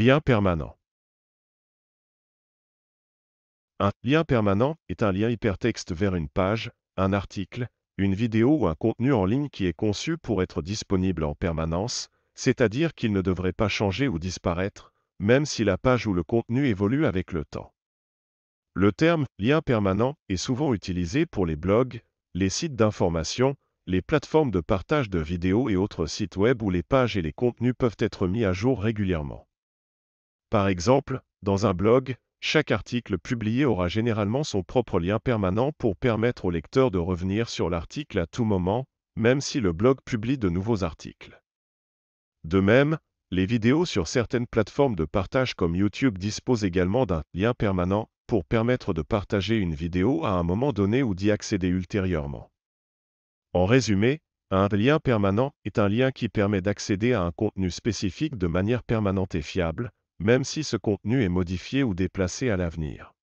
Lien permanent. Un lien permanent est un lien hypertexte vers une page, un article, une vidéo ou un contenu en ligne qui est conçu pour être disponible en permanence, c'est-à-dire qu'il ne devrait pas changer ou disparaître, même si la page ou le contenu évolue avec le temps. Le terme lien permanent est souvent utilisé pour les blogs, les sites d'information, les plateformes de partage de vidéos et autres sites web où les pages et les contenus peuvent être mis à jour régulièrement. Par exemple, dans un blog, chaque article publié aura généralement son propre lien permanent pour permettre au lecteur de revenir sur l'article à tout moment, même si le blog publie de nouveaux articles. De même, les vidéos sur certaines plateformes de partage comme YouTube disposent également d'un lien permanent pour permettre de partager une vidéo à un moment donné ou d'y accéder ultérieurement. En résumé, un lien permanent est un lien qui permet d'accéder à un contenu spécifique de manière permanente et fiable, même si ce contenu est modifié ou déplacé à l'avenir.